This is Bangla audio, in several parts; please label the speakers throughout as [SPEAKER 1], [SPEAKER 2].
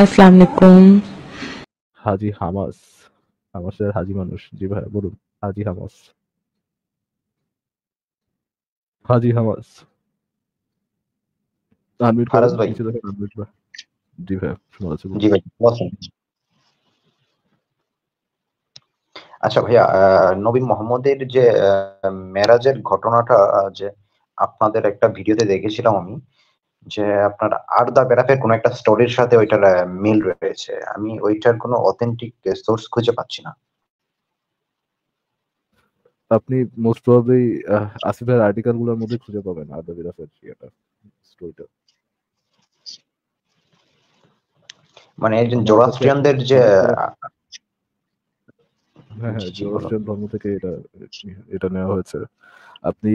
[SPEAKER 1] আলাইকুম
[SPEAKER 2] হাজি হামাস হামাসের হাজি মানুষ জি ভাই বলুন হাজি হামাস হাজি হামাস আনমিউট ফারাজ ভাই আনমিউট ভাই জি ভাই শোনা যাচ্ছে জি ভাই
[SPEAKER 3] আচ্ছা ভাইয়া নবী মোহাম্মদের যে মেরাজের ঘটনাটা যে
[SPEAKER 2] আপনাদের একটা ভিডিওতে দেখেছিলাম আমি যে আপনার আর দা বেরাফের কোনো একটা স্টোরির সাথে ওইটার মিল রয়েছে আমি ওইটার কোনো অথেন্টিক সোর্স খুঁজে পাচ্ছি না আপনি মোস্ট প্রবাবলি আসিফের আর্টিকেলগুলোর মধ্যে খুঁজে পাবেন আর দা বেরাফের ইয়েটা স্টোরিটা
[SPEAKER 3] মানে একজন জোরাস্ট্রিয়ানদের যে হ্যাঁ, হ্যাঁ, হ্যাঁ, হ্যাঁ জোরাস্ট্রিয়ান
[SPEAKER 2] ধর্ম থেকে এটা এটা নেওয়া হয়েছে আপনি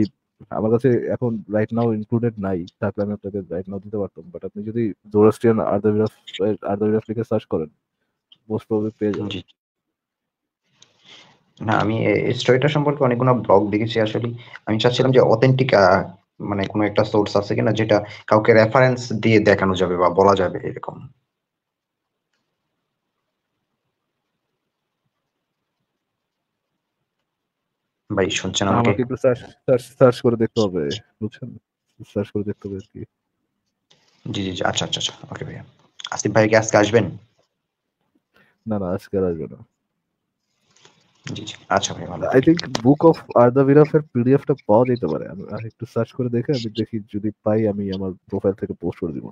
[SPEAKER 2] আমার কাছে এখন রাইট নাও ইনক্লুডেড নাই তাহলে আমি আপনাকে রাইট নাও দিতে পারতাম বাট আপনি যদি জোরাস্ট্রিয়ান আর্দাবিরাস লিখে সার্চ করেন মোস্ট প্রবলি পেয়ে যাবেন
[SPEAKER 3] না আমি স্টোরিটা সম্পর্কে অনেকগুলো ব্লগ দেখেছি আসলে আমি চাচ্ছিলাম যে অথেন্টিক মানে কোনো একটা সোর্স আছে কিনা যেটা কাউকে রেফারেন্স দিয়ে দেখানো যাবে বা বলা যাবে এরকম
[SPEAKER 2] ভাই শুনছেন আমাকে একটু সার্চ সার্চ করে দেখতে হবে বুঝছেন সার্চ করে দেখতে হবে কি জি জি আচ্ছা আচ্ছা আচ্ছা ওকে ভাই আসিফ ভাই কি আজকে আসবেন না না আজকে আসবে না জি জি আচ্ছা ভাই ভালো আই থিংক বুক অফ আর্দাবিরাফ এর পিডিএফটা পাওয়া যেতে পারে আমি একটু সার্চ করে দেখে আমি দেখি যদি পাই আমি আমার প্রোফাইল থেকে পোস্ট করে দিব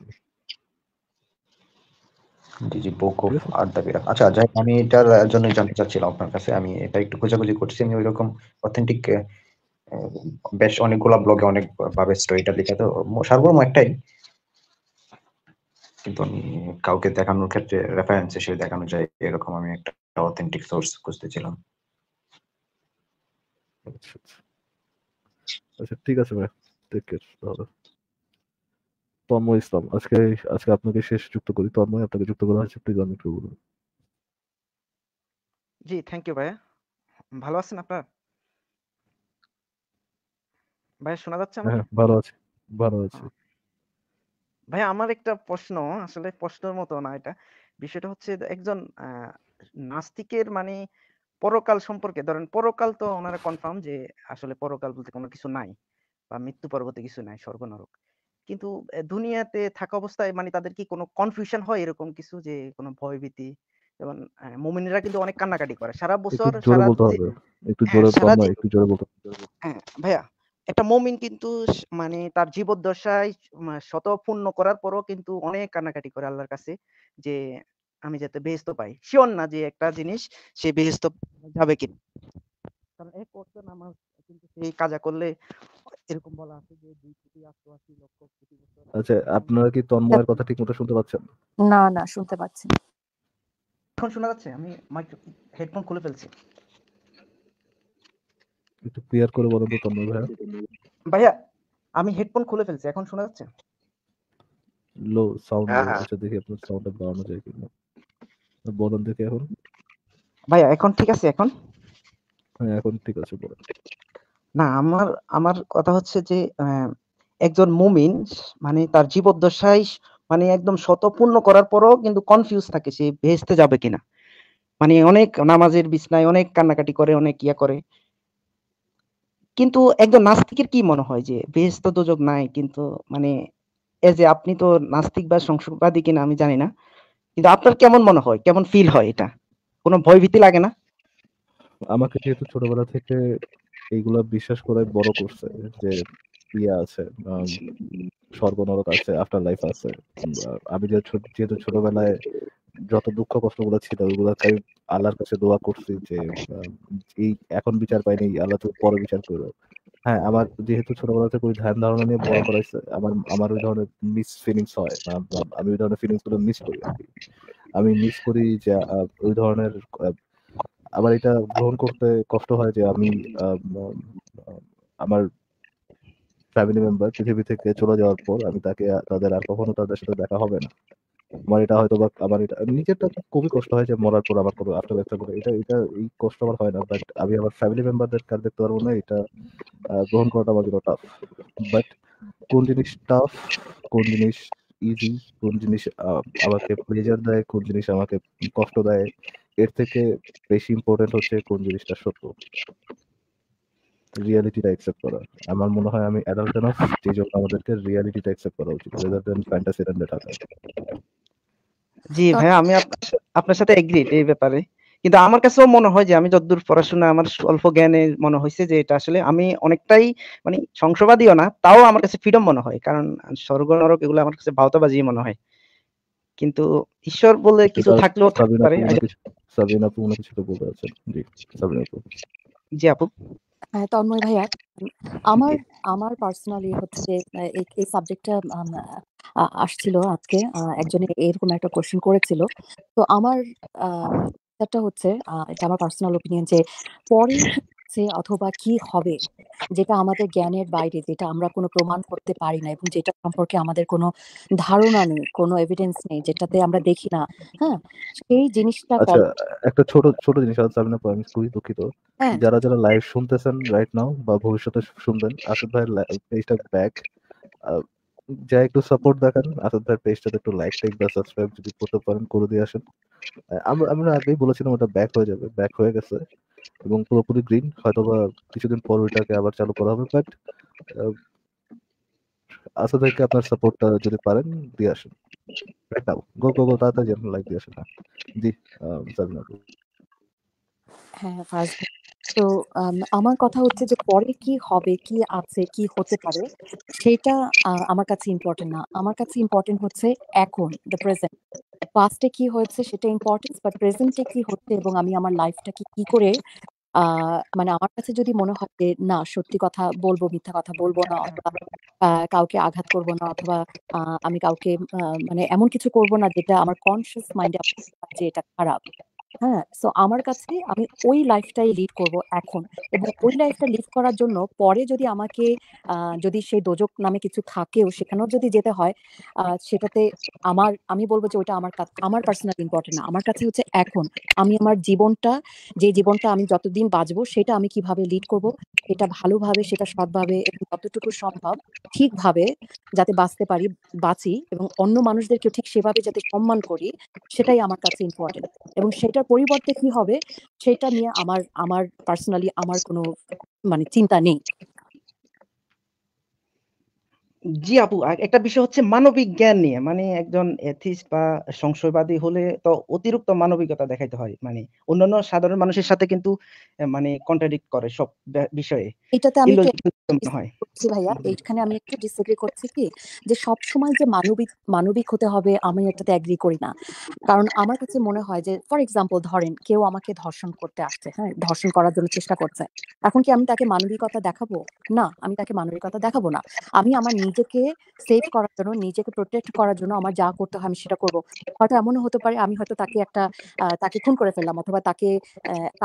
[SPEAKER 2] জি জি বকুফ আর দাবিরা আচ্ছা যাই আমি এটার জন্য জানতে চাচ্ছিলাম আপনার কাছে আমি এটা একটু খোঁজাখুঁজি করছি আমি ওইরকম অথেন্টিক বেশ অনেকগুলা ব্লগে অনেক ভাবে স্টোরিটা লিখে তো সার্বভৌম একটাই কিন্তু আমি কাউকে দেখানোর ক্ষেত্রে রেফারেন্স হিসেবে দেখানো যায় এরকম আমি একটা অথেন্টিক সোর্স খুঁজতেছিলাম আচ্ছা, আচ্ছা।, আচ্ছা ঠিক আছে ভাই টেক কেয়ার তন্ময় ইসলাম আজকে আজকে আপনাকে শেষ যুক্ত করি তন্ময় আপনাকে যুক্ত করা হয়েছে প্লিজ অনেক বলুন
[SPEAKER 3] জি থ্যাংক ইউ ভাইয়া ভালো আছেন আপনার ভাই শোনা যাচ্ছে আমাকে হ্যাঁ,
[SPEAKER 2] ভালো আছে ভালো আছে
[SPEAKER 3] ভাই আমার একটা প্রশ্ন আসলে প্রশ্নের মতো না এটা বিষয়টা হচ্ছে একজন নাস্তিকের মানে পরকাল সম্পর্কে ধরেন পরকাল তো ওনারা কনফার্ম যে আসলে পরকাল বলতে কোনো কিছু নাই বা মৃত্যু পর্বতে কিছু নাই স্বর্গ নরক কিন্তু দুনিয়াতে থাকা অবস্থায় মানে তাদের কি কোনো কনফিউশন হয় এরকম কিছু যে কোনো ভয়ভীতি যেমন মুমিনেরা কিন্তু অনেক কান্নাকাটি করে সারা বছর
[SPEAKER 2] হ্যাঁ,
[SPEAKER 3] হ্যাঁ, ভাইয়া একটা মমিন কিন্তু মানে তার জীবদ্দশায় শত পূর্ণ করার পরও কিন্তু অনেক কান্নাকাটি করে আল্লাহর কাছে যে আমি যাতে বেহেস্ত পাই শিওর না যে একটা জিনিস সে বেহেস্ত যাবে কিনা কারণ এক ওয়াক্ত নামাজ কিন্তু সেই কাজা করলে এরকম বলা আছে যে দুই কোটি 88
[SPEAKER 2] লক্ষ কোটি বছর আচ্ছা আপনারা কি তন্ময়ের কথা ঠিকমতো শুনতে পাচ্ছেন
[SPEAKER 4] না না শুনতে পাচ্ছি
[SPEAKER 3] এখন শোনা যাচ্ছে আমি মাইক হেডফোন খুলে ফেলছি
[SPEAKER 2] একটু ক্লিয়ার করে বলুন তো তন্ময় ভাইয়া
[SPEAKER 3] ভাইয়া আমি হেডফোন খুলে ফেলছি এখন শোনা যাচ্ছে
[SPEAKER 2] লো সাউন্ড হ্যাঁ, হ্যাঁ। আচ্ছা দেখি আপনার সাউন্ডটা বাড়ানো যায় কিনা বলুন দেখি এখন
[SPEAKER 3] ভাইয়া এখন ঠিক আছে এখন
[SPEAKER 2] হ্যাঁ এখন ঠিক আছে বলুন
[SPEAKER 3] না আমার আমার কথা হচ্ছে যে একজন মুমিন মানে তার জীবদ্দশায় মানে একদম শতপূর্ণ করার পরও কিন্তু কনফিউজ থাকে সে ভেস্তে যাবে কিনা মানে অনেক নামাজের বিছনায় অনেক কান্নাকাটি করে অনেক ইয়া করে কিন্তু একজন নাস্তিকের কি মনে হয় যে বেহেস্ত দুজক নাই কিন্তু মানে এ যে আপনি তো নাস্তিক বা সংসদবাদী কিনা আমি জানি না কিন্তু আপনার কেমন মনে হয় কেমন ফিল হয় এটা কোনো ভয় ভীতি লাগে না আমাকে
[SPEAKER 2] যেহেতু ছোটবেলা থেকে এইগুলা বিশ্বাস করে বড় করছে যে ইয়ে আছে নরক আছে আফটার লাইফ আছে আমি যেহেতু ছোটবেলায় যত দুঃখ গুলো ছিল ওইগুলো তাই আল্লাহর কাছে দোয়া করছি যে এই এখন বিচার পাইনি আল্লাহ তো পরে বিচার করবে হ্যাঁ আমার যেহেতু ছোটবেলাতে কোনো ওই ধ্যান ধারণা নিয়ে বড় করাইছে আমার আমার ওই ধরনের মিস ফিলিংস হয় আমি ওই ধরনের ফিলিংস গুলো মিস করি আমি মিস করি যে ওই ধরনের আবার এটা গ্রহণ করতে কষ্ট হয় যে আমি আমার ফ্যামিলি মেম্বার পৃথিবী থেকে চলে যাওয়ার পর আমি তাকে তাদের আর কখনো তাদের সাথে দেখা হবে না আমার এটা হয়তো বা আমার এটা নিজেরটা খুবই কষ্ট হয় যে মরার পর আমার কোনো আফটার ব্যাখ্যা করে এটা এটা এই কষ্ট আমার হয় না বাট আমি আমার ফ্যামিলি মেম্বারদের কার দেখতে পারবো না এটা গ্রহণ করাটা আমার জন্য টাফ বাট কোন জিনিস টাফ কোন জিনিস ইজি কোন জিনিস আমাকে প্লেজার দেয় কোন জিনিস আমাকে কষ্ট দেয় এর থেকে বেশি ইম্পর্টেন্ট হচ্ছে কোন জিনিসটা সত্য রিয়ালিটিটা অ্যাকসেপ্ট করা আমার মনে হয় আমি অ্যাডাল্ট এনাফ সেই জন্য আমাদেরকে রিয়ালিটিটা অ্যাকসেপ্ট করা উচিত রেদার দেন ফ্যান্টাসি এন্ড থাকা
[SPEAKER 3] জি ভাই আমি আপনার সাথে এগ্রি এই ব্যাপারে কিন্তু আমার কাছেও মনে হয় যে আমি যতদূর পড়াশোনা আমার অল্প জ্ঞানে মনে হয়েছে যে এটা আসলে আমি অনেকটাই মানে সংসবাদীও না তাও আমার কাছে ফ্রিডম মনে হয় কারণ স্বর্গ নরক এগুলো আমার কাছে ভাওতাবাজি মনে হয় কিন্তু ঈশ্বর বলে কিছু থাকলেও থাকতে পারে
[SPEAKER 2] সাবিনা আপু মনে কিছু বলতে আছেন জি সাবিনা আপু
[SPEAKER 4] জি আপু হ্যাঁ তন্ময় ভাইয়া আমার আমার পার্সোনালি হচ্ছে এই সাবজেক্টটা আসছিল আজকে একজনে এরকম একটা কোশ্চেন করেছিল তো আমার একটা হচ্ছে এটা আমার পার্সোনাল ওপিনিয়ন যে পরে হচ্ছে অথবা কি হবে যেটা আমাদের জ্ঞানের বাইরে যেটা আমরা কোনো প্রমাণ করতে পারি না এবং যেটা সম্পর্কে আমাদের কোনো ধারণা নেই কোনো এভিডেন্স নেই যেটাতে আমরা দেখি না হ্যাঁ সেই জিনিসটা আচ্ছা,
[SPEAKER 2] একটা ছোট ছোট জিনিস আছে আমি খুবই দুঃখিত হ্যাঁ। যারা যারা লাইভ শুনতেছেন রাইট নাও বা ভবিষ্যতে শুনবেন আসিফ ভাই পেজটা ব্যাক যা একটু সাপোর্ট দেখান আসাদ ভাই পেজটাতে একটু লাইক টাইক বা সাবস্ক্রাইব যদি করতে পারেন করে দিয়ে আসেন আমরা আমরা আগেই বলেছিলাম ওটা ব্যাক হয়ে যাবে ব্যাক হয়ে গেছে এবং পুরোপুরি গ্রিন হয়তোবা কিছুদিন পর ওইটাকে আবার চালু করা হবে বাট আশা থাকি আপনার সাপোর্টটা যদি পারেন দিয়ে আসেন রাইট গো গো গো তাড়াতাড়ি লাইক দিয়ে আসেন হ্যাঁ। জি আহ
[SPEAKER 4] হ্যাঁ ফার্স্ট তো আমার কথা হচ্ছে যে পরে কি হবে, কি আছে, কি হতে পারে সেটা আমার কাছে ইম্পর্টেন্ট না। আমার কাছে ইম্পর্টেন্ট হচ্ছে এখন, দ্য প্রেজেন্ট পাস্টে কি হয়েছে সেটা ইম্পোর্টেন্স বাট প্রেজেন্ট কি হচ্ছে এবং আমি আমার লাইফটাকে কি করে মানে আমার কাছে যদি মনে হয় যে না সত্যি কথা বলবো মিথ্যা কথা বলবো না অথবা কাউকে আঘাত করব না অথবা আমি কাউকে মানে এমন কিছু করব না যেটা আমার কনসিয়াস মাইন্ড যে এটা খারাপ। হ্যাঁ সো আমার আচ্ছা। কাছে আমি ওই লাইফটাই লিড করব এখন এবং ওই লাইফটা লিড করার জন্য পরে যদি আমাকে যদি সেই নামে কিছু থাকেও সেখানেও যদি যেতে হয় সেটাতে আমার আমি বলবো যে ওইটা আমার আমার পার্সোনাল ইম্পর্টেন্ট না আমার কাছে হচ্ছে এখন আমি আমার জীবনটা যে জীবনটা আমি যতদিন বাঁচবো সেটা আমি কিভাবে লিড করব এটা ভালোভাবে সেটা সৎভাবে এবং যতটুকু সম্ভব ঠিকভাবে যাতে বাঁচতে পারি বাঁচি এবং অন্য মানুষদেরকে ঠিক সেভাবে যাতে সম্মান করি সেটাই আমার কাছে ইম্পর্টেন্ট এবং সেটা সেটার পরিবর্তে কি হবে সেটা নিয়ে আমার আমার পার্সোনালি আমার কোনো মানে চিন্তা নেই
[SPEAKER 3] জি আপু একটা বিষয় হচ্ছে মানবিক জ্ঞান নিয়ে মানে একজন এথিস্ট বা সংশয়বাদী হলে তো অতিরিক্ত মানবিকতা দেখাইতে হয় মানে অন্যান্য সাধারণ মানুষের সাথে কিন্তু মানে কন্ট্রাডিক্ট করে সব বিষয়ে এটাতে আমি হয়
[SPEAKER 4] ভাইয়া এইখানে আমি একটু ডিসএগ্রি করছি কি যে সব সময় যে মানবিক মানবিক হতে হবে আমি এটাতে এগ্রি করি না কারণ আমার কাছে মনে হয় যে ফর এক্সাম্পল ধরেন কেউ আমাকে ধর্ষণ করতে আসছে হ্যাঁ ধর্ষণ করার জন্য চেষ্টা করছে এখন কি আমি তাকে মানবিকতা দেখাবো না আমি তাকে মানবিকতা দেখাবো না আমি আমার নিজেকে সেভ করার জন্য নিজেকে প্রোটেক্ট করার জন্য আমার যা করতে হয় আমি সেটা করব হয়তো এমনও হতে পারে আমি হয়তো তাকে একটা তাকে খুন করে ফেললাম অথবা তাকে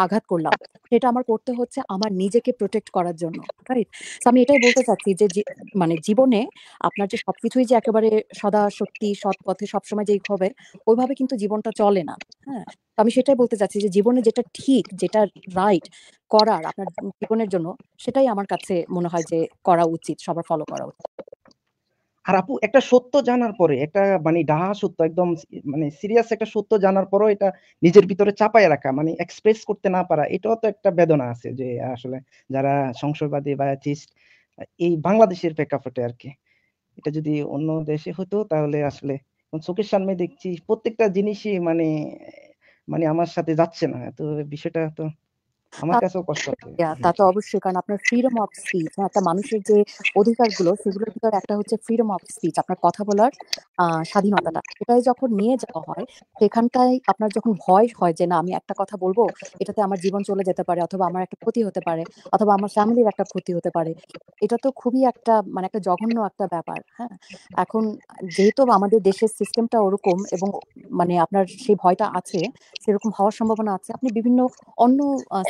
[SPEAKER 4] আঘাত করলাম সেটা আমার করতে হচ্ছে আমার নিজেকে প্রোটেক্ট করার জন্য রাইট আমি এটাই বলতে চাচ্ছি যে মানে জীবনে আপনার যে সবকিছুই যে একেবারে সদা সত্যি সৎ পথে সবসময় যেই হবে ওইভাবে কিন্তু জীবনটা চলে না হ্যাঁ আমি সেটাই বলতে চাচ্ছি যে জীবনে যেটা ঠিক যেটা রাইট করার আপনার জীবনের জন্য সেটাই আমার কাছে মনে হয় যে করা উচিত সবার ফলো করা উচিত
[SPEAKER 3] আর আপু একটা সত্য জানার পরে একটা মানে ডাহা সত্য একদম মানে সিরিয়াস একটা সত্য জানার পরেও এটা নিজের ভিতরে চাপায় রাখা মানে এক্সপ্রেস করতে না পারা এটাও তো একটা বেদনা আছে যে আসলে যারা সংশয়বাদী বা চিস্ট এই বাংলাদেশের প্রেক্ষাপটে আর কি এটা যদি অন্য দেশে হতো তাহলে আসলে চোখের সামনে দেখছি প্রত্যেকটা জিনিসই মানে মানে আমার সাথে যাচ্ছে না তো বিষয়টা তো আমার কাছেও
[SPEAKER 4] কষ্ট তা তো অবশ্যই কারণ আপনার ফ্রিডম অফ স্পিচ একটা মানুষের যে অধিকারগুলো সেগুলোর ভিতর একটা হচ্ছে ফ্রিডম অফ স্পিচ আপনার কথা বলার স্বাধীনতাটা যখন নিয়ে যাওয়া হয় সেখানটাই আপনার যখন ভয় হয় যে না আমি একটা কথা বলবো এটাতে আমার জীবন চলে যেতে পারে অথবা আমার একটা ক্ষতি হতে পারে অথবা আমার ফ্যামিলির একটা ক্ষতি হতে পারে এটা তো খুবই একটা মানে একটা জঘন্য একটা ব্যাপার হ্যাঁ এখন যেহেতু আমাদের দেশের সিস্টেমটা ওরকম এবং মানে আপনার সেই ভয়টা আছে সেরকম হওয়ার সম্ভাবনা আছে আপনি বিভিন্ন অন্য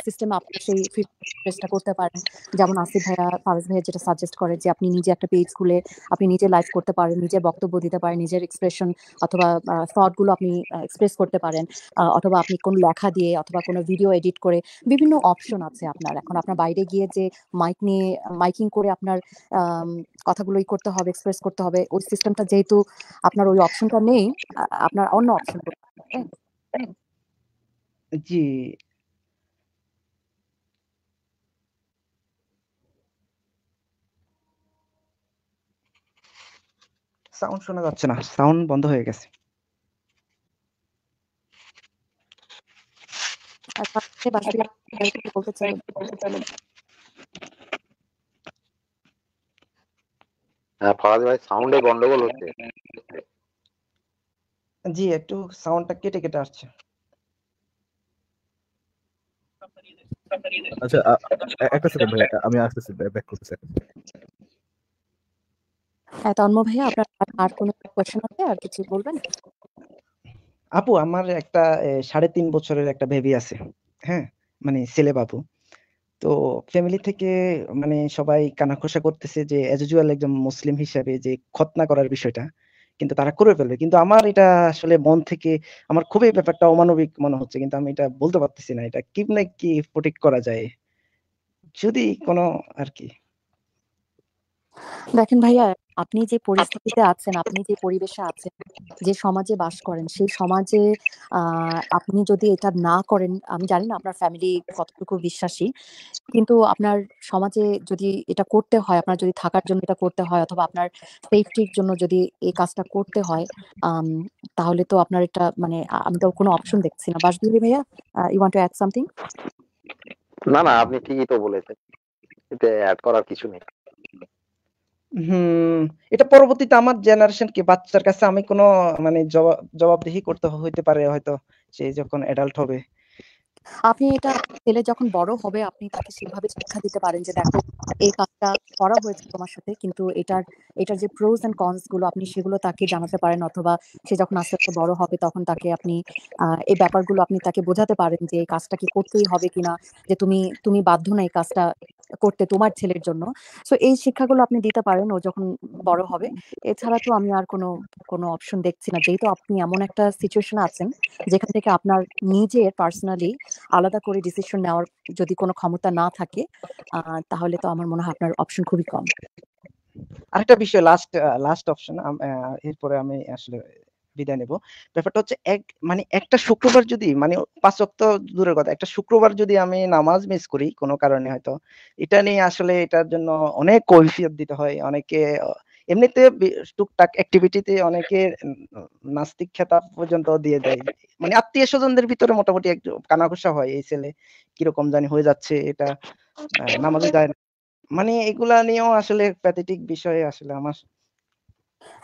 [SPEAKER 4] সিস্টেম সিস্টেম আপনি সেই চেষ্টা করতে পারেন যেমন আসিফ ভাইয়া ফারুজ ভাইয়া যেটা সাজেস্ট করে যে আপনি নিজে একটা পেজ খুলে আপনি নিজে লাইভ করতে পারেন নিজের বক্তব্য দিতে পারেন নিজের এক্সপ্রেশন অথবা থটগুলো আপনি এক্সপ্রেস করতে পারেন অথবা আপনি কোনো লেখা দিয়ে অথবা কোনো ভিডিও এডিট করে বিভিন্ন অপশন আছে আপনার এখন আপনার বাইরে গিয়ে যে মাইক নিয়ে মাইকিং করে আপনার কথাগুলোই করতে হবে এক্সপ্রেস করতে হবে ওই সিস্টেমটা যেহেতু আপনার ওই অপশনটা নেই আপনার অন্য অপশন
[SPEAKER 3] জি সাউন্ড শোনা যাচ্ছে না সাউন্ড বন্ধ হয়ে গেছে
[SPEAKER 2] হ্যাঁ গন্ডগোল হচ্ছে
[SPEAKER 3] জি একটু সাউন্ডটা কেটে কেটে আসছে
[SPEAKER 2] আচ্ছা একটা সেকেন্ড ভাই আমি আসতেছি ব্যাক করতেছি
[SPEAKER 4] তন্ময় আপনার আর কোনো আছে আর কিছু বলবেন
[SPEAKER 3] আপু আমার একটা সাড়ে তিন বছরের একটা বেবি আছে হ্যাঁ মানে ছেলে বাবু তো ফ্যামিলি থেকে মানে সবাই করতেছে যে এজ ইউজুয়াল একজন মুসলিম হিসাবে যে খতনা করার বিষয়টা কিন্তু তারা করে ফেলবে কিন্তু আমার এটা আসলে মন থেকে আমার খুবই ব্যাপারটা অমানবিক মনে হচ্ছে কিন্তু আমি এটা বলতে পারতেছি না এটা কি না কি প্রোটেক্ট করা যায় যদি কোনো আর কি
[SPEAKER 4] দেখেন ভাইয়া আপনি যে পরিস্থিতিতে আছেন আপনি যে পরিবেশে আছেন যে সমাজে বাস করেন সেই সমাজে আপনি যদি এটা না করেন আমি জানি না আপনার ফ্যামিলি কতটুকু বিশ্বাসী কিন্তু আপনার সমাজে যদি এটা করতে হয় আপনার যদি থাকার জন্য এটা করতে হয় অথবা আপনার সেফটির জন্য যদি এই কাজটা করতে হয় তাহলে তো আপনার এটা মানে আমি তো কোনো অপশন দেখছি না বাসগুলি ভাইয়া you want to add something
[SPEAKER 2] না না আপনি ঠিকই তো বলেছেন এতে অ্যাড করার কিছু নেই
[SPEAKER 4] হুম
[SPEAKER 3] এটা পরবর্তীতে আমার জেনারেশন কি বাচ্চার কাছে আমি কোনো মানে জবাব জবাবদিহি করতে হইতে পারে হয়তো সে যখন অ্যাডাল্ট হবে
[SPEAKER 4] আপনি এটা ছেলে যখন বড় হবে আপনি তাকে সেভাবে শিক্ষা দিতে পারেন যে দেখো এই কাজটা করা হয়েছে তোমার সাথে কিন্তু এটার এটার যে প্রোজ এন্ড কনস গুলো আপনি সেগুলো তাকে জানাতে পারেন অথবা সে যখন আস্তে আস্তে বড় হবে তখন তাকে আপনি এই ব্যাপারগুলো আপনি তাকে বোঝাতে পারেন যে এই কাজটা কি করতেই হবে কিনা যে তুমি তুমি বাধ্য না এই কাজটা করতে তোমার ছেলের জন্য সো এই শিক্ষাগুলো আপনি দিতে পারেন ও যখন বড় হবে এছাড়া তো আমি আর কোনো কোনো অপশন দেখছি না যেহেতু আপনি এমন একটা সিচুয়েশন আছেন যেখান থেকে আপনার নিজের পার্সোনালি আলাদা করে ডিসিশন নেওয়ার যদি কোনো ক্ষমতা না থাকে তাহলে তো আমার মনে হয় আপনার অপশন খুবই কম
[SPEAKER 3] আরেকটা বিষয় লাস্ট লাস্ট অপশন এরপরে আমি আসলে বিদায় নেব ব্যাপারটা হচ্ছে এক মানে একটা শুক্রবার যদি মানে পাঁচ ওয়াক্ত দূরের কথা একটা শুক্রবার যদি আমি নামাজ মিস করি কোনো কারণে হয়তো এটা নিয়ে আসলে এটার জন্য অনেক কৈফিয়ত দিতে হয় অনেকে এমনিতে টুকটাক অ্যাক্টিভিটিতে অনেকে নাস্তিক খেতা পর্যন্ত দিয়ে দেয় মানে আত্মীয় স্বজনদের ভিতরে মোটামুটি একটু কানাঘোষা হয় এই ছেলে কিরকম জানি হয়ে যাচ্ছে এটা নামাজে যায় না মানে এগুলা নিয়েও আসলে প্যাথেটিক বিষয়ে আসলে আমার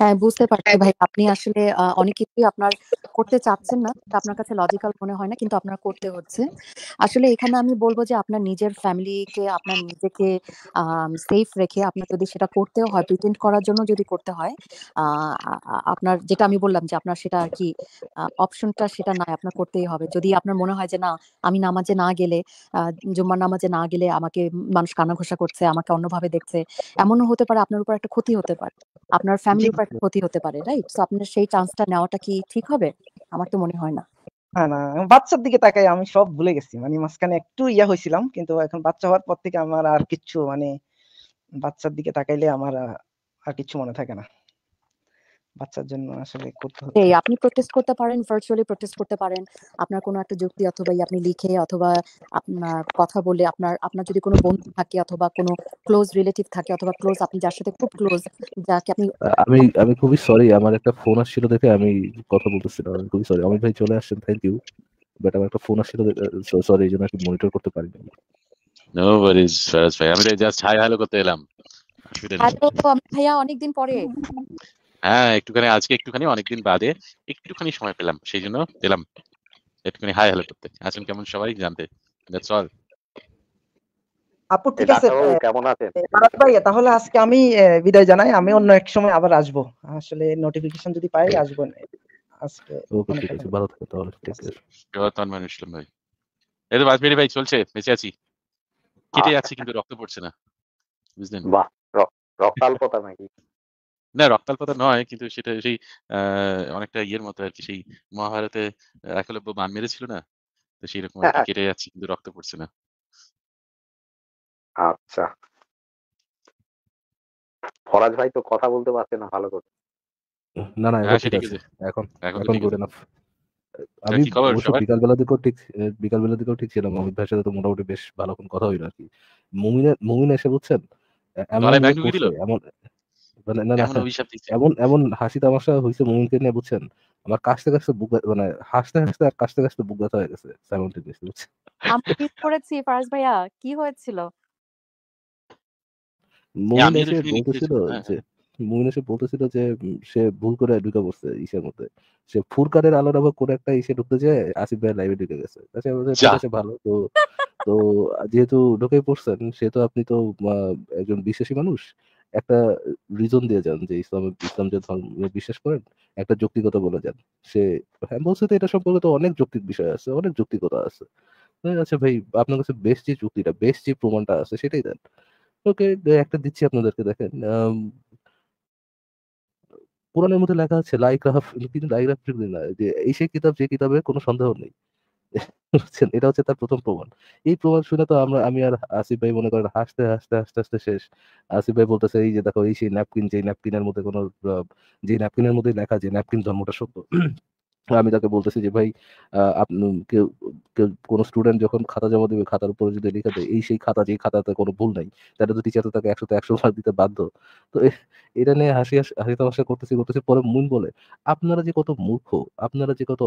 [SPEAKER 4] হ্যাঁ বুঝতে পারছি হ্যাঁ। ভাই আপনি আসলে অনেক কিছুই আপনার করতে চাচ্ছেন না। আপনার কাছে লজিক্যাল মনে হয় না কিন্তু আপনার করতে হচ্ছে। আসলে এখানে আমি যে আপনার নিজের ফ্যামিলিকে আপনার নিজেকে সেফ রেখে আপনার যদি সেটা হয় প্রিটেন্ড করার জন্য যদি করতে হয় আপনার যেটা আমি বললাম যে আপনার সেটা আর কি অপশনটা সেটা নাই আপনার করতেই হবে। যদি আপনার মনে হয় যে না আমি নামাজে না গেলে জুম্মার নামাজে না গেলে আমাকে মানুষ কানাঘোষা করছে, আমাকে অন্যভাবে দেখছে। এমনও হতে পারে আপনার উপর একটা ক্ষতি হতে পারে। আপনার ফ্যামিলি বিউপার ক্ষতি হতে পারে রাইট সো আপনার সেই চান্সটা নেওয়াটা কি ঠিক হবে আমার তো মনে হয় না না না বাচ্চার দিকে তাকাই আমি সব ভুলে গেছি মানে মাঝখানে একটু ইয়া হয়েছিলাম কিন্তু
[SPEAKER 3] এখন বাচ্চা হওয়ার পর থেকে আমার আর কিছু মানে বাচ্চার দিকে তাকাইলে আমার আর কিছু মনে থাকে না বাচ্চার জন্য আসলে করতে হবে
[SPEAKER 4] এই আপনি প্রোটেস্ট করতে পারেন ভার্চুয়ালি প্রোটেস্ট করতে পারেন আপনার কোনো একটা যুক্তি অথবা আপনি লিখে অথবা আপনার কথা বলে আপনার আপনার যদি কোনো বন্ধু থাকে অথবা কোনো ক্লোজ রিলেটিভ থাকে অথবা ক্লোজ আপনি যার সাথে খুব ক্লোজ যাকে আপনি
[SPEAKER 2] আমি আমি খুবই সরি আমার একটা ফোন আসছিল দেখে আমি কথা বলতেছিলাম আমি খুবই সরি অমিত ভাই চলে আসছেন থ্যাংক ইউ বাট আমার একটা ফোন আসছিল সরি এই জন্য আমি মনিটর করতে পারিনি
[SPEAKER 1] নো ওয়ারিজ ফারাজ ভাই আমি জাস্ট হাই হ্যালো করতে এলাম
[SPEAKER 4] হ্যালো ভাইয়া অনেকদিন পরে
[SPEAKER 1] হ্যাঁ একটুখানি আজকে একটুখানি অনেকদিন বাদে একটুখানি সময় পেলাম সেই জন্য পেলাম একটুখানি হাই হ্যালো করতে আছেন কেমন সবাই জানতে দ্যাটস অল
[SPEAKER 3] আপু ঠিক আছে কেমন আছেন ভাই তাহলে আজকে আমি বিদায় জানাই আমি অন্য এক সময় আবার আসব আসলে নোটিফিকেশন যদি পাই আসব আজকে ঠিক আছে ভালো থাকো
[SPEAKER 2] তাহলে ঠিক আছে
[SPEAKER 1] আচ্ছা। ভাই ভাই চলছে বেঁচে আছি কেটে আচ্ছা। যাচ্ছে কিন্তু রক্ত পড়ছে না বুঝলেন বাহ
[SPEAKER 2] রক্তাল্পতা নাকি
[SPEAKER 1] না রক্তাল্পতা নয় কিন্তু সেটা সেই আহ, অনেকটা ইয়ের মতো আরকি সেই মহাভারতে একলব্য বান মেরেছিল না? তো সেই রকম হ্যাঁ, হ্যাঁ। কেটে যাচ্ছে কিন্তু রক্ত পড়ছে না।
[SPEAKER 2] আচ্ছা। ফরাজ ভাই তো কথা বলতে পারছে না ভালো করে। না, না এখন হ্যাঁ, ঠিক আছে। এখন এখন গুড এনাফ। আচ্ছা, আমি বিকালবেলা দিকেও ঠিক এ দিকেও ঠিক ছিলাম। অমিত ভাইয়ের সাথে তো মোটামুটি বেশ ভালোক্ষণ কথা হইলো আরকি। মুমিনের মুমিন এসে বুঝছেন এমন মানে না না এমন হ্যাঁ, এমন হাসি তামাশা হয়েছে মুমিনকে নিয়ে বুঝছেন আমার কাশতে কাশতে বুক মানে হাসতে হাসতে আর কাশতে কাশতে বুক ব্যথা হয়ে গেছে সাইমনটেনিয়াসলি বুঝছেন
[SPEAKER 4] আমি কি করেছি ফারাজ ভাইয়া কি হয়েছিল
[SPEAKER 2] মুমিন এসে বলতেছিল হ্যাঁ, যে হ্যাঁ। মুমিন এসে বলতেছিল যে সে ভুল করে ঢুকে পড়ছে ইসের মধ্যে সে ফুরকারের আলোর আবার কোনো একটা ইসে ঢুকতে যায় আসিফ ভাই লাইভে ঢুকে গেছে ভালো তো তো যেহেতু ঢুকে পড়ছেন সে তো আপনি তো একজন বিশ্বাসী মানুষ একটা রিজন দিয়ে যান যে ইসলাম ইসলাম যে ধর্ম বিশ্বাস করেন একটা যৌক্তিকতা বলে যান সে হ্যাঁ বলছে তো এটা সম্পর্কে তো অনেক যৌক্তিক বিষয় আছে অনেক যৌক্তিকতা আছে হ্যাঁ, আচ্ছা ভাই আপনার কাছে বেশ যে যুক্তিটা বেশ যে প্রমাণটা আছে সেটাই দেন ওকে একটা দিচ্ছি আপনাদেরকে দেখেন কোরআনের মধ্যে লেখা আছে লাইক রাহাফ কিন্তু লাইক রাহাফ যে এই সেই কিতাব যে কিতাবে কোনো সন্দেহ নেই বুঝছেন এটা হচ্ছে তার প্রথম প্রমাণ এই প্রমাণ শুনে তো আমরা আমি আর আসিফ ভাই মনে করেন হাসতে হাসতে হাসতে হাসতে শেষ আসিফ ভাই বলতেছে এই যে দেখো এই সেই ন্যাপকিন যে ন্যাপকিনের মধ্যে কোনো যে ন্যাপকিনের মধ্যে লেখা যে ন্যাপকিন জন্মটা সত্য হ্যাঁ, আমি তাকে বলতেছি যে ভাই কেউ কেউ কোনো স্টুডেন্ট যখন খাতা জমা দেবে খাতার উপরে যদি লেখা দেয় এই সেই খাতা যে খাতাতে কোনো ভুল নাই তাহলে তো টিচার তো তাকে একশো একশো মার্ক দিতে বাধ্য তো এটা নিয়ে হাসি হাসি তামাশা করতেছি করতেছি পরে মন বলে আপনারা যে কত মূর্খ আপনারা যে কত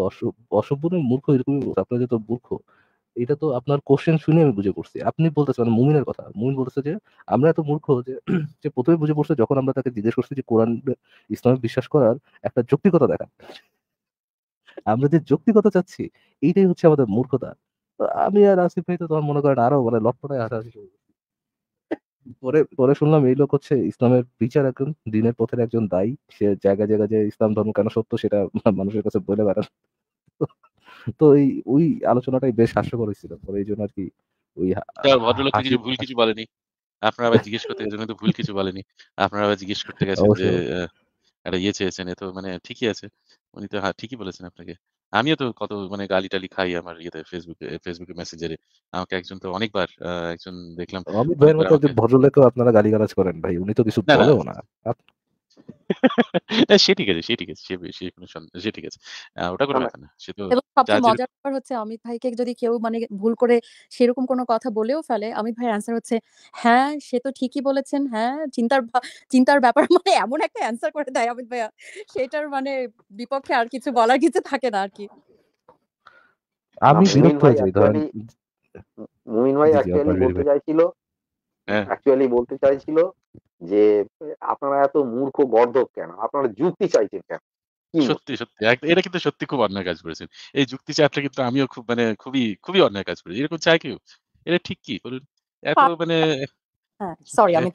[SPEAKER 2] অসভ্য মূর্খ এরকমই আপনারা যে তো মূর্খ এটা তো আপনার কোশ্চেন শুনে আমি বুঝে পড়ছি আপনি বলতেছেন মানে মুমিনের কথা মুমিন বলতেছে যে আমরা এত মূর্খ যে যে প্রথমে বুঝে পড়ছে যখন আমরা তাকে জিজ্ঞেস করছি যে কোরআন ইসলামে বিশ্বাস করার একটা যৌক্তিকতা দেখা আমরা যে যৌক্তিকতা চাচ্ছি এইটাই হচ্ছে আমাদের মূর্খতা আমি আর আসিফ ভাই তো তোমার মনে করেন আরো মানে লটপটায় হাসাহাসি পরে পরে শুনলাম এই লোক হচ্ছে ইসলামের বিচার একজন দিনের পথের একজন দায়ী সে জায়গায় জায়গায় যে ইসলাম ধর্ম কেন সত্য সেটা মানুষের কাছে বলে বেড়ান তো এই ওই আলোচনাটাই বেশ হাস্যকর হয়েছিল পরে এই জন্য আর কি ওই
[SPEAKER 1] ভদ্রলোক কিছু ভুল কিছু বলেনি আপনারা আবার জিজ্ঞেস করতে গেছেন কিন্তু ভুল কিছু বলেনি আপনারা আবার জিজ্ঞেস করতে গেছেন যে একটা ইয়ে চেয়েছেন এ তো মানে ঠিকই আছে। উনি তো হ্যাঁ, ঠিকই বলেছেন আপনাকে। আমিও তো কত মানে গালি-টালি খাই আমার ইয়েতে ফেসবুকে ফেসবুকে মেসেঞ্জারে। আমাকে একজন তো অনেকবার একজন দেখলাম অমিত ভাইয়ের মতো
[SPEAKER 2] ভদ্রলোক আপনারা গালিগালাজ করেন ভাই। উনি তো কিছু বলেও না।
[SPEAKER 1] সে ঠিক আছে সে ঠিক আছে সে ঠিক আছে ওটা সে তো এবং সবচেয়ে মজার
[SPEAKER 4] ব্যাপার হচ্ছে অমিত ভাইকে যদি কেউ মানে ভুল করে সেরকম কোনো কথা বলেও ফেলে অমিত ভাইয়ের অ্যান্সার হচ্ছে হ্যাঁ সে তো ঠিকই বলেছেন হ্যাঁ চিন্তার চিন্তার ব্যাপার মানে এমন একটা অ্যান্সার করে দেয় অমিত ভাইয়া সেটার মানে বিপক্ষে আর কিছু বলার কিছু থাকে না আর কি আমি বিরক্ত হয়ে যাই ধরেন মুমিন ভাই অ্যাকচুয়ালি বলতে
[SPEAKER 2] চাইছিল অ্যাকচুয়ালি বলতে চাইছিল যে আপনারা এত মূর্খ গর্ধব কেন আপনারা যুক্তি চাইছেন কেন
[SPEAKER 1] সত্যি সত্যি এটা কিন্তু সত্যি খুব অন্যায় কাজ করেছেন এই যুক্তি চাপটা কিন্তু আমিও খুব মানে খুবই খুবই অন্যায় কাজ করি এরকম চাই কেউ এটা ঠিক কি বলুন এত মানে সরি হ্যাঁ, আমি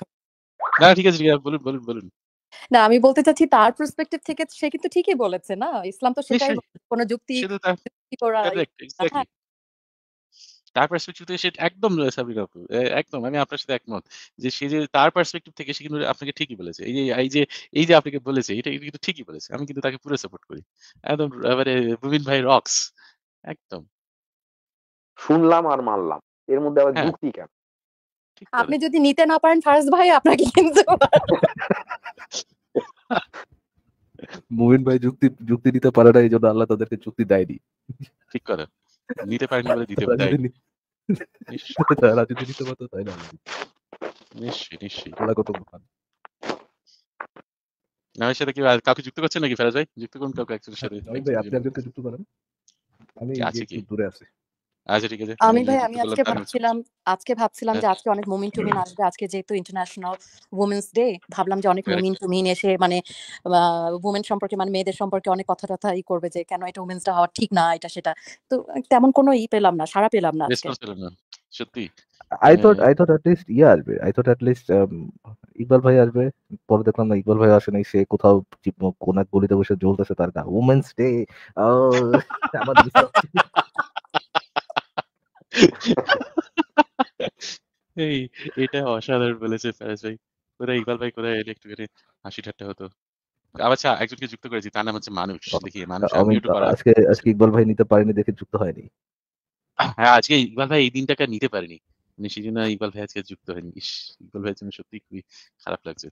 [SPEAKER 1] না ঠিক আছে বলুন বলুন বলুন
[SPEAKER 4] না আমি বলতে চাচ্ছি তার পার্সপেক্টিভ থেকে সে কিন্তু ঠিকই বলেছে না ইসলাম তো সেটাই কোনো যুক্তি করা
[SPEAKER 1] তার পার্সপেক্টিভ থেকে সে একদম সাবির একদম আমি আপনার সাথে একমত যে সে যে তার পার্সপেক্টিভ থেকে সে কিন্তু আপনাকে ঠিকই বলেছে এই যে এই যে এই যে আপনাকে বলেছে এটা কিন্তু ঠিকই বলেছে আমি কিন্তু তাকে পুরো সাপোর্ট করি একদম মানে, ভাই রক্স
[SPEAKER 2] একদম শুনলাম আর মানলাম
[SPEAKER 3] এর মধ্যে আবার হ্যাঁ। যুক্তি কেন
[SPEAKER 4] আপনি যদি নিতে না পারেন ফারাজ ভাই আপনাকে কিন্তু
[SPEAKER 2] ভাই যুক্তি যুক্তি দিতে পারে না এই জন্য আল্লাহ তাদেরকে যুক্তি দেয়নি
[SPEAKER 1] ঠিক করে নিতে পারেনি বলে দিতে পারে
[SPEAKER 2] তাই না নিশ্চয়ই নিশ্চয়ই
[SPEAKER 1] ওরা সাথে কি কাউকে যুক্ত যুক্ত করুন কাউকে হ্যাঁ, সাথে আপনি
[SPEAKER 2] যুক্ত করেন আমি
[SPEAKER 1] দূরে আছে আচ্ছা ঠিক আছে আমি ভাই আমি আজকে ভাবছিলাম
[SPEAKER 4] আজকে ভাবছিলাম যে হ্যাঁ। আজকে অনেক মুমিন টুমিন আসবে আজকে যেহেতু ইন্টারন্যাশনাল উমেন্স ডে ভাবলাম যে অনেক মুমিন টুমিন এসে মানে উমেন সম্পর্কে মানে মেয়েদের সম্পর্কে অনেক কথা টথা ই করবে যে কেন এটা উমেন্স ডে হওয়া ঠিক না এটা সেটা তো তেমন কোনো ই পেলাম না সারা পেলাম না
[SPEAKER 1] সত্যি I thought
[SPEAKER 2] I thought at least ইয়ে আসবে I thought at least Iqbal ভাই আসবে পরে দেখলাম না ইকবাল ভাই আসে নাই সে কোথাও কোন এক গলিতে বসে জ্বলতেছে তার গা উমেন্স ডে আমাদের
[SPEAKER 1] এই এটা অসাধারণ বলেছে ভাই কোথায় ইকবাল ভাই কোথায় এলে একটু করে হাসি ঠাট্টা হতো আচ্ছা একজনকে যুক্ত করেছি তার নাম হচ্ছে মানুষ দেখি মানুষ আজকে
[SPEAKER 2] আজকে ইকবাল ভাই নিতে পারেনি দেখে যুক্ত হয়নি
[SPEAKER 1] হ্যাঁ আজকে ইকবাল ভাই এই দিনটাকে নিতে পারেনি মানে সেই জন্য ইকবাল ভাই আজকে যুক্ত হয়নি ইকবাল ভাইয়ের জন্য সত্যি খুবই খারাপ লাগছে